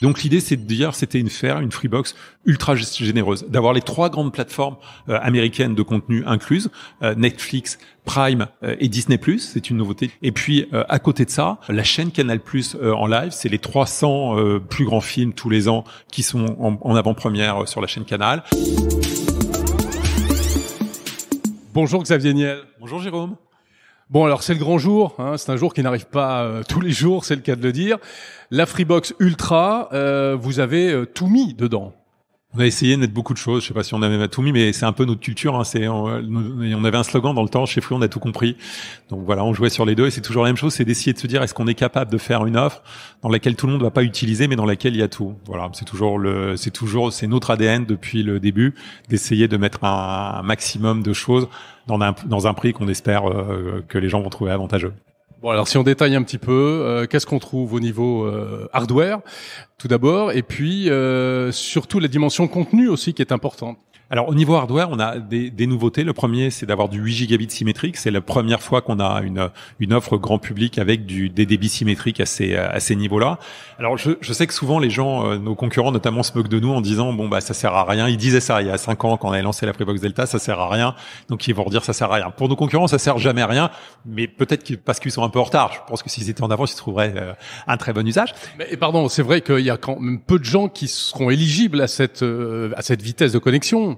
Donc l'idée, c'est de dire, c'était une faire, une Freebox ultra généreuse, d'avoir les trois grandes plateformes euh, américaines de contenu incluses, euh, Netflix, Prime euh, et Disney+, c'est une nouveauté. Et puis à côté de ça, la chaîne Canal+ en live, c'est les 300 plus grands films tous les ans qui sont en, en avant-première sur la chaîne Canal. Bonjour Xavier Niel. Bonjour Jérôme. Bon, alors c'est le grand jour, hein. c'est un jour qui n'arrive pas euh, tous les jours, c'est le cas de le dire. La Freebox Ultra, euh, vous avez euh, tout mis dedans. On a essayé de mettre beaucoup de choses. Je sais pas si on a même tout mis, mais c'est un peu notre culture. Hein. C'est, on, avait un slogan dans le temps chez Fruit, on a tout compris. Donc voilà, on jouait sur les deux et c'est toujours la même chose. C'est d'essayer de se dire est-ce qu'on est capable de faire une offre dans laquelle tout le monde va pas utiliser, mais dans laquelle il y a tout. Voilà, c'est toujours le, c'est toujours, c'est notre ADN depuis le début d'essayer de mettre un, maximum de choses dans un, prix qu'on espère euh, que les gens vont trouver avantageux. Bon, alors si on détaille un petit peu, euh, qu'est-ce qu'on trouve au niveau euh, hardware, tout d'abord, et puis euh, surtout la dimension contenu aussi qui est importante. Alors au niveau hardware, on a des, nouveautés. Le premier, c'est d'avoir du 8 gigabits symétrique. C'est la première fois qu'on a une, une offre grand public avec du, des débits symétriques à ces, à ces niveaux-là. Alors je, sais que souvent les gens, euh, nos concurrents notamment, se moquent de nous en disant bon bah ça sert à rien. Ils disaient ça il y a cinq ans quand on avait lancé la Freebox Delta, ça sert à rien. Donc ils vont redire ça sert à rien. Pour nos concurrents, ça sert jamais à rien, mais peut-être parce qu'ils sont un peu en retard. Je pense que s'ils étaient en avance, ils trouveraient euh, un très bon usage. Mais pardon, c'est vrai qu'il y a quand même peu de gens qui seront éligibles à cette euh, à cette vitesse de connexion.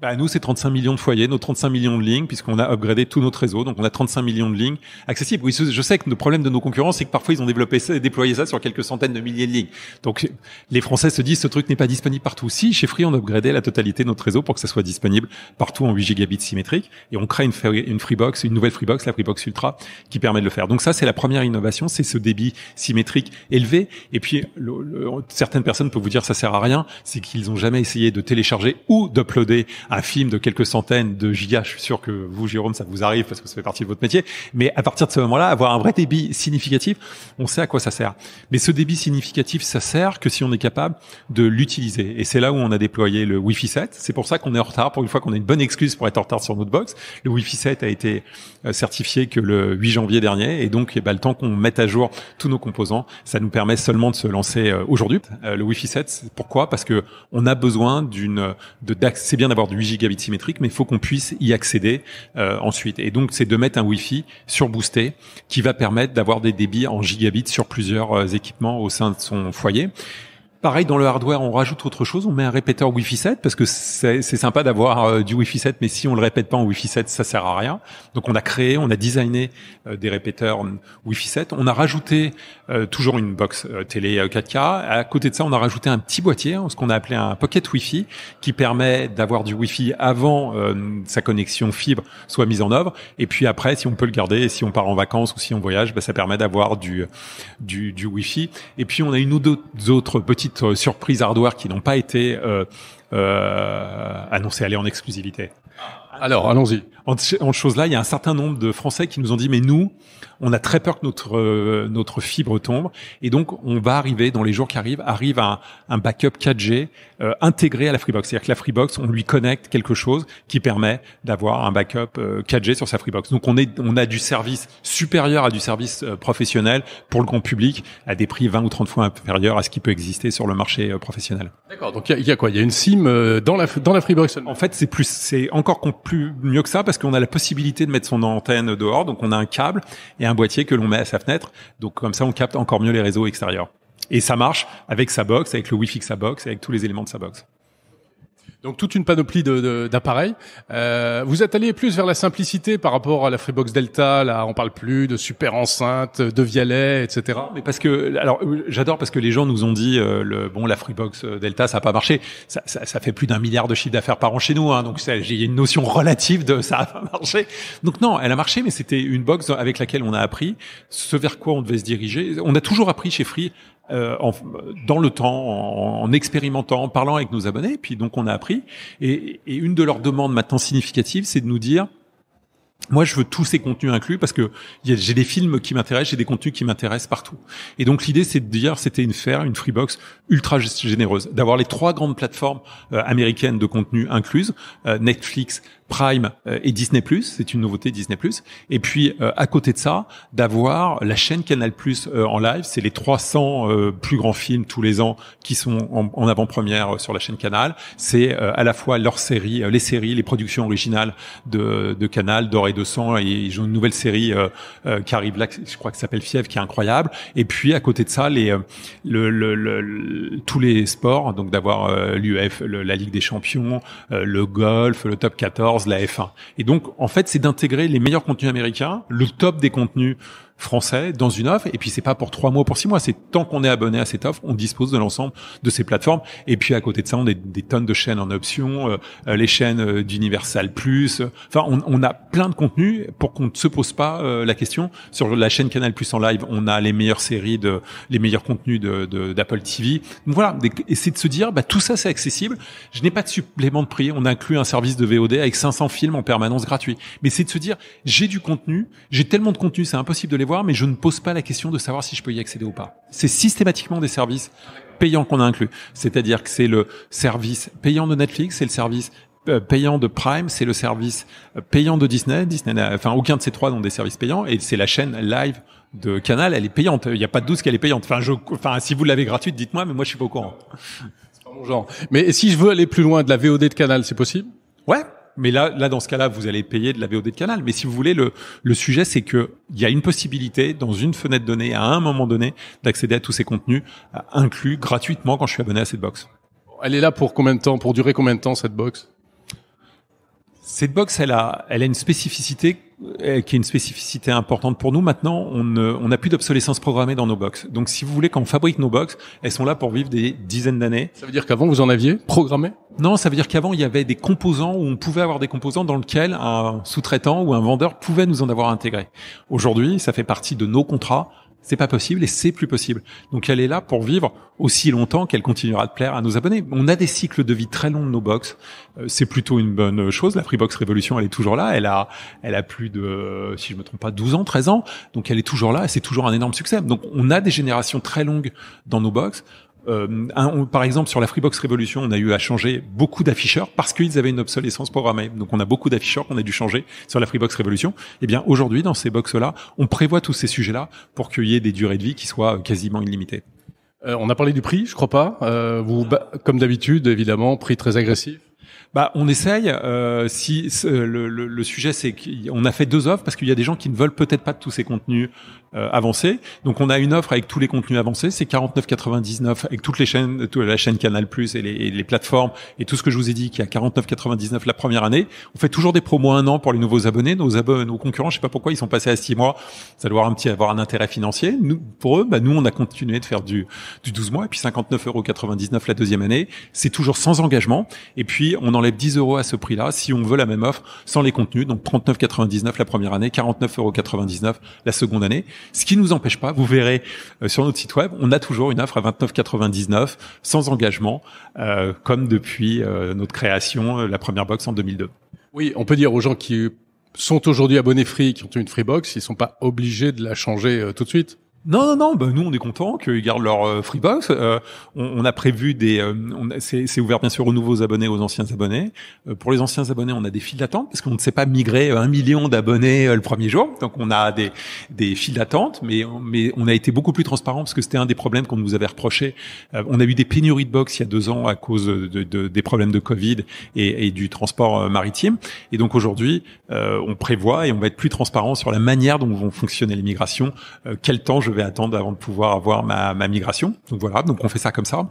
Bah, nous, c'est 35 millions de foyers, nos 35 millions de lignes, puisqu'on a upgradé tout notre réseau, donc on a 35 millions de lignes accessibles. Oui, je sais que le problème de nos concurrents, c'est que parfois ils ont développé ça, déployé ça sur quelques centaines de milliers de lignes. Donc les Français se disent, ce truc n'est pas disponible partout. Si, chez Free, on a upgradé la totalité de notre réseau pour que ça soit disponible partout en 8 gigabits symétriques, et on crée une, une Freebox, une nouvelle Freebox, la Freebox Ultra, qui permet de le faire. Donc ça, c'est la première innovation, c'est ce débit symétrique élevé. Et puis, certaines personnes peuvent vous dire, ça sert à rien, c'est qu'ils ont jamais essayé de télécharger ou d'uploader un film de quelques centaines de gigas. Je suis sûr que vous, Jérôme, ça vous arrive parce que ça fait partie de votre métier. Mais à partir de ce moment-là, avoir un vrai débit significatif, on sait à quoi ça sert. Mais ce débit significatif, ça sert que si on est capable de l'utiliser. Et c'est là où on a déployé le Wi-Fi 7. C'est pour ça qu'on est en retard. Pour une fois qu'on a une bonne excuse pour être en retard sur notre box, le Wi-Fi 7 a été euh, certifié que le 8 janvier dernier. Et donc, eh ben, le temps qu'on mette à jour tous nos composants, ça nous permet seulement de se lancer euh, aujourd'hui. Euh, le Wi-Fi 7, pourquoi Parce que on a besoin d'une, de, c'est bien d'avoir du 8 gigabits symétriques, mais il faut qu'on puisse y accéder euh, ensuite. Et donc, c'est de mettre un wifi fi surboosté qui va permettre d'avoir des débits en gigabits sur plusieurs euh, équipements au sein de son foyer. Pareil, dans le hardware, on rajoute autre chose, on met un répéteur Wi-Fi 7 parce que c'est sympa d'avoir euh, du Wi-Fi 7, mais si on le répète pas en Wi-Fi 7, ça sert à rien. Donc on a créé, on a designé euh, des répéteurs Wi-Fi 7. On a rajouté euh, toujours une box télé 4K. À côté de ça, on a rajouté un petit boîtier, hein, ce qu'on a appelé un pocket Wi-Fi, qui permet d'avoir du Wi-Fi avant sa connexion fibre soit mise en œuvre. Et puis après, si on peut le garder, si on part en vacances ou si on voyage, bah, ça permet d'avoir du, du, du Wi-Fi. Et puis on a une ou deux autres petites euh, surprises hardware qui n'ont pas été euh, euh, annoncées, aller en exclusivité alors, allons-y. En, en chose là, il y a un certain nombre de Français qui nous ont dit, mais nous, on a très peur que notre euh, notre fibre tombe, et donc on va arriver dans les jours qui arrivent, arrive un, un backup 4G euh, intégré à la Freebox. C'est-à-dire que la Freebox, on lui connecte quelque chose qui permet d'avoir un backup 4G euh, sur sa Freebox. Donc on est on a du service supérieur à du service professionnel pour le grand public à des prix 20 ou 30 fois inférieurs à ce qui peut exister sur le marché professionnel. D'accord. Donc il y, a, quoi Il y a une SIM dans la dans la Freebox. En fait, c'est plus c'est encore plus mieux que ça parce qu'on a la possibilité de mettre son antenne dehors. Donc on a un câble et un boîtier que l'on met à sa fenêtre. Donc comme ça, on capte encore mieux les réseaux extérieurs. Et ça marche avec sa box, avec le wi de sa box, avec tous les éléments de sa box. Donc toute une panoplie d'appareils. De, euh, vous êtes allé plus vers la simplicité par rapport à la Freebox Delta. Là, on parle plus de super enceinte, de vialet, etc. Mais parce que, alors, euh, j'adore parce que les gens nous ont dit, euh, le, bon, la Freebox Delta, ça n'a pas marché. Ça, fait plus d'un milliard de chiffres d'affaires par an chez nous. Hein. donc il y a une notion relative de ça a pas marché. Donc non, elle a marché, mais c'était une box avec laquelle on a appris ce vers quoi on devait se diriger. On a toujours appris chez Free euh, en, dans le temps, en, expérimentant, en parlant avec nos abonnés. puis donc on a appris. Et, une de leurs demandes maintenant significative, c'est de nous dire. Moi, je veux tous ces contenus inclus parce que j'ai des films qui m'intéressent, j'ai des contenus qui m'intéressent partout. Et donc l'idée, c'est de dire, c'était une faire, une Freebox ultra généreuse, d'avoir les trois grandes plateformes euh, américaines de contenu incluses, euh, Netflix, Prime euh, et Disney+, c'est une nouveauté Disney+. Et puis euh, à côté de ça, d'avoir la chaîne Canal+ euh, en live, c'est les 300 plus grands films tous les ans qui sont en, avant-première sur la chaîne Canal. C'est à la fois leurs séries, les séries, les productions originales de, Canal, d'Or et de Sang, et ils ont une nouvelle série qui arrive là, je crois que s'appelle Fièvre, qui est incroyable. Et puis à côté de ça, les tous les sports, hein, donc d'avoir l'UEF, la Ligue des Champions, le golf, le Top 14 la F1. Et donc, en fait, c'est d'intégrer les meilleurs contenus américains, le top des contenus français dans une offre. Et puis c'est pas pour trois mois, pour six mois. C'est tant qu'on est abonné à cette offre, on dispose de l'ensemble de ces plateformes. Et puis à côté de ça, on a des, tonnes de chaînes en option, euh, euh, les chaînes euh, d'Universal Plus. Enfin, on, on, a plein de contenus pour qu'on ne se pose pas la question. Sur la chaîne Canal Plus en live, on a les meilleures séries de, les meilleurs contenus d'Apple de, d'Apple TV. Donc voilà, c'est de se dire, bah tout ça c'est accessible. Je n'ai pas de supplément de prix. On inclut un service de VOD avec 500 films en permanence gratuit. Mais c'est de se dire, j'ai du contenu, j'ai tellement de contenu, c'est impossible de les mais je ne pose pas la question de savoir si je peux y accéder ou pas. C'est systématiquement des services payants qu'on a inclus. C'est-à-dire que c'est le service payant de Netflix, c'est le service euh, payant de Prime, c'est le service euh, payant de Disney. Disney, enfin aucun de ces trois n'ont des services payants et c'est la chaîne live de Canal, elle est payante. Il n'y a pas de doute qu'elle est payante. Enfin, je, enfin, si vous l'avez gratuite, dites-moi, mais moi je suis pas au courant. C'est pas mon genre. Mais si je veux aller plus loin de la VOD de Canal, c'est possible Ouais, mais là, là, dans ce cas-là, vous allez payer de la VOD de canal. Mais si vous voulez, le, le sujet, c'est que il y a une possibilité, dans une fenêtre donnée, à un moment donné, d'accéder à tous ces contenus euh, inclus gratuitement quand je suis abonné à cette box. Elle est là pour combien de temps Pour durer combien de temps cette box cette box, elle a, elle a une spécificité euh, qui est une spécificité importante pour nous. Maintenant, on n'a plus d'obsolescence programmée dans nos box. Donc, si vous voulez, quand on fabrique nos box, elles sont là pour vivre des dizaines d'années. Ça veut dire qu'avant, vous en aviez programmé Non, ça veut dire qu'avant, il y avait des composants où on pouvait avoir des composants dans lesquels un sous-traitant ou un vendeur pouvait nous en avoir intégré. Aujourd'hui, ça fait partie de nos contrats c'est pas possible et c'est plus possible. Donc elle est là pour vivre aussi longtemps qu'elle continuera de plaire à nos abonnés. On a des cycles de vie très longs de nos box. Euh, c'est plutôt une bonne chose. La Freebox Révolution, elle est toujours là. Elle a, elle a plus de, si je me trompe pas, 12 ans, 13 ans. Donc elle est toujours là et c'est toujours un énorme succès. Donc on a des générations très longues dans nos box. Euh, par exemple, sur la Freebox Révolution, on a eu à changer beaucoup d'afficheurs parce qu'ils avaient une obsolescence programmée. Donc, on a beaucoup d'afficheurs qu'on a dû changer sur la Freebox Révolution. Eh bien, aujourd'hui, dans ces box-là, on prévoit tous ces sujets-là pour qu'il y ait des durées de vie qui soient euh, quasiment illimitées. Euh, on a parlé du prix, je crois pas. vous, ah. bah, comme d'habitude, évidemment, prix très agressif. Bah, on essaye. Euh, si le, le, le, sujet, c'est qu'on a fait deux offres parce qu'il y a des gens qui ne veulent peut-être pas de tous ces contenus euh, avancés. Donc, on a une offre avec tous les contenus avancés, c'est 49,99 avec toutes les chaînes, toute la chaîne Canal+ et les, et les, plateformes et tout ce que je vous ai dit qui est à 49,99 la première année. On fait toujours des promos un an pour les nouveaux abonnés. Nos abonnés, nos concurrents, je sais pas pourquoi ils sont passés à six mois. Ça doit avoir un petit avoir un intérêt financier. Nous, pour eux, bah, nous, on a continué de faire du, du 12 mois et puis 59,99 la deuxième année. C'est toujours sans engagement. Et puis on enlève 10 euros à ce prix-là si on veut la même offre sans les contenus. Donc 39,99 la première année, 49,99 la seconde année. Ce qui nous empêche pas, vous verrez euh, sur notre site web, on a toujours une offre à 29,99 sans engagement, euh, comme depuis euh, notre création, la première box en 2002. Oui, on peut dire aux gens qui sont aujourd'hui abonnés free, qui ont une free box, ils sont pas obligés de la changer tout de suite. Non, non, non. Ben, nous, on est content qu'ils gardent leur euh, free Freebox. Euh, on, on, a prévu des. Euh, c'est ouvert bien sûr aux nouveaux abonnés, aux anciens abonnés. Euh, pour les anciens abonnés, on a des files d'attente parce qu'on ne sait pas migrer un million d'abonnés le premier jour. Donc, on a des, des files d'attente, mais mais on a été beaucoup plus transparent parce que c'était un des problèmes qu'on nous avait reproché. on a eu des pénuries de box il y a deux ans à cause de, des problèmes de Covid et, et, du transport maritime. Et donc aujourd'hui, on prévoit et on va être plus transparent sur la manière dont vont fonctionner les migrations, quel temps je je vais attendre avant de pouvoir avoir ma, ma migration. Donc voilà, donc on fait ça comme ça.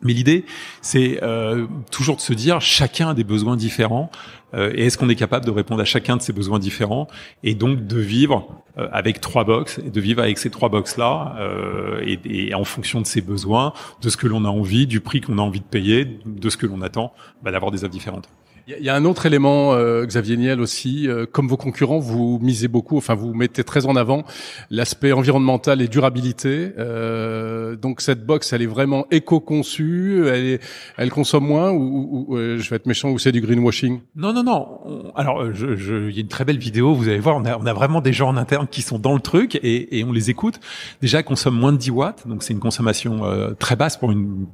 Mais l'idée, c'est euh, toujours de se dire chacun a des besoins différents euh, et est-ce qu'on est capable de répondre à chacun de ces besoins différents et donc de vivre euh, avec trois box et de vivre avec ces trois box là euh, et, et, en fonction de ses besoins, de ce que l'on a envie, du prix qu'on a envie de payer, de ce que l'on attend, bah, d'avoir des offres différentes. Il y a un autre élément, euh, Xavier Niel aussi. Euh, comme vos concurrents, vous misez beaucoup, enfin vous mettez très en avant l'aspect environnemental et durabilité. Euh, donc cette box, elle est vraiment éco-conçue. Elle, elle consomme moins ou, je vais être méchant ou c'est du greenwashing Non, non, non. Alors, il je, y a une très belle vidéo. Vous allez voir, on a, on a vraiment des gens en interne qui sont dans le truc et, et on les écoute. Déjà, elle consomme moins de 10 watts, donc c'est une consommation très basse pour une,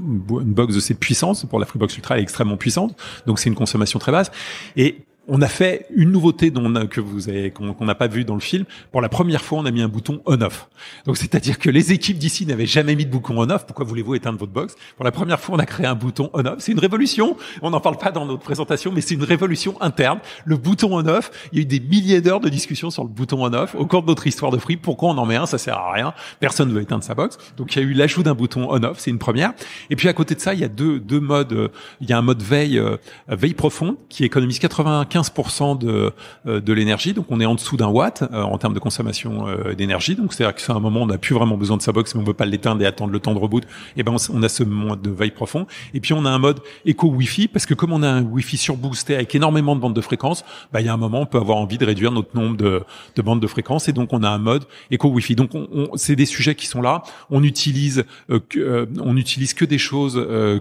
une box de cette puissance. Pour la Freebox Ultra, elle est extrêmement puissante. Donc donc c'est une consommation très basse. Et on a fait une nouveauté dont que vous avez, qu'on n'a pas vu dans le film. Pour la première fois, on a mis un bouton on/off. Donc, c'est-à-dire que les équipes d'ici n'avaient jamais mis de bouton on/off. Pourquoi voulez-vous éteindre votre box Pour la première fois, on a créé un bouton on/off. C'est une révolution. On n'en parle pas dans notre présentation, mais c'est une révolution interne. Le bouton on/off. Il y a eu des milliers d'heures de discussion sur le bouton on/off au cours de notre histoire de Free. Pourquoi on en met un Ça sert à rien. Personne ne veut éteindre sa box. Donc, il y a eu l'ajout d'un bouton on/off. C'est une première. Et puis, à côté de ça, il y a deux, deux modes. Euh, il y a un mode veille, euh, veille profonde qui économise 95 15% de, euh, de l'énergie, donc on est en dessous d'un watt euh, en termes de consommation euh, d'énergie. Donc c'est-à-dire que c'est un moment où on n'a plus vraiment besoin de sa box, mais on ne veut pas l'éteindre et attendre le temps de reboot. Et eh ben on, a ce mode de veille profond. Et puis on a un mode éco wifi parce que comme on a un wifi fi surboosté avec énormément de bandes de fréquences, bah il y a un moment on peut avoir envie de réduire notre nombre de, de bandes de fréquences et donc on a un mode éco wifi. Donc on, c'est des sujets qui sont là. On utilise que, on utilise que des choses,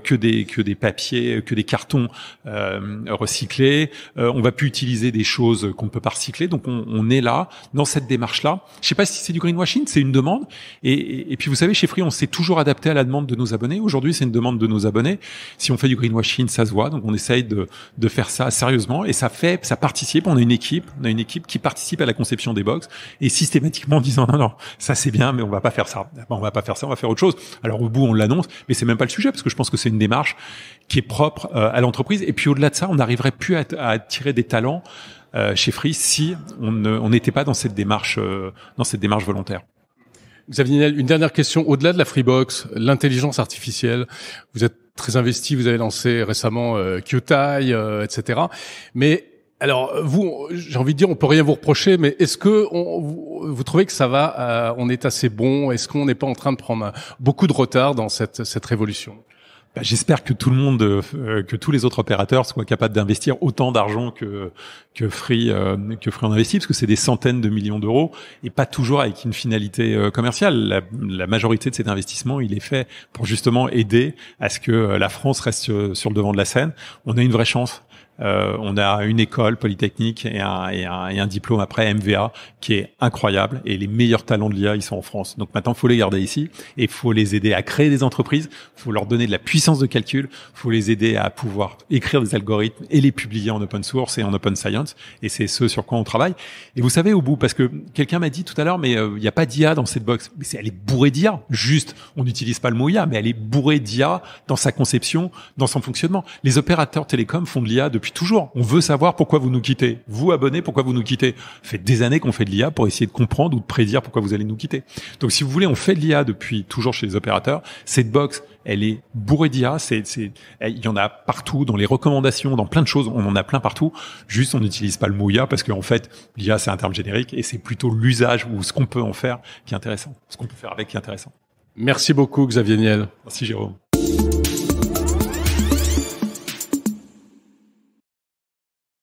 que des que des papiers, que des cartons recyclés. on va plus utiliser des choses qu'on ne peut pas recycler. Donc on, on est là dans cette démarche là. Je sais pas si c'est du greenwashing, c'est une demande. Et, et, puis vous savez, chez Free, on s'est toujours adapté à la demande de nos abonnés. Aujourd'hui, c'est une demande de nos abonnés. Si on fait du greenwashing, ça se voit. Donc on essaye de, de faire ça sérieusement et ça fait, ça participe. On a une équipe, on a une équipe qui participe à la conception des box et systématiquement en disant non non, ça c'est bien, mais on va pas faire ça. On va pas faire ça, on va faire autre chose. Alors au bout, on l'annonce, mais c'est même pas le sujet parce que je pense que c'est une démarche qui est propre euh, à l'entreprise. Et puis au-delà de ça, on n'arriverait plus à, attirer des talents euh, chez Free si on n'était pas dans cette démarche, euh, dans cette démarche volontaire. Vous avez une dernière question. Au-delà de la Freebox, l'intelligence artificielle, vous êtes très investi, vous avez lancé récemment euh, Qtai, etc. Mais alors, vous, j'ai envie de dire, on peut rien vous reprocher, mais est-ce que on, vous, trouvez que ça va, on est assez bon Est-ce qu'on n'est pas en train de prendre beaucoup de retard dans cette, cette révolution bah, j'espère que tout le monde, euh, euh, que tous les autres opérateurs soient capables d'investir autant d'argent que que Free euh, que Free en investit, parce que c'est des centaines de millions d'euros et pas toujours avec une finalité commerciale. La, majorité de cet investissement, il est fait pour justement aider à ce que la France reste sur, sur le devant de la scène. On a une vraie chance euh, on a une école polytechnique et un, diplôme après MVA qui est incroyable et les meilleurs talents de l'IA ils sont en France. Donc maintenant faut les garder ici et faut les aider à créer des entreprises, faut leur donner de la puissance de calcul, faut les aider à pouvoir écrire des algorithmes et les publier en open source et en open science et c'est ce sur quoi on travaille. Et vous savez au bout parce que quelqu'un m'a dit tout à l'heure mais euh, il n'y a pas d'IA dans cette box, mais c'est elle est bourrée d'IA. Juste on n'utilise pas le mot IA mais elle est bourrée d'IA dans sa conception, dans son fonctionnement. Les opérateurs télécoms font de l'IA depuis toujours. On veut savoir pourquoi vous nous quittez. Vous, abonnés, pourquoi vous nous quittez Ça fait des années qu'on fait de l'IA pour essayer de comprendre ou de prédire pourquoi vous allez nous quitter. Donc, si vous voulez, on fait de l'IA depuis toujours chez les opérateurs. Cette box, elle est bourrée d'IA. il y en a partout, dans les recommandations, dans plein de choses. On en a plein partout. Juste, on n'utilise pas le mot IA parce qu'en fait, l'IA, c'est un terme générique et c'est plutôt l'usage ou ce qu'on peut en faire qui est intéressant. Ce qu'on peut faire avec qui est intéressant. Merci beaucoup, Xavier Niel. Merci, Jérôme.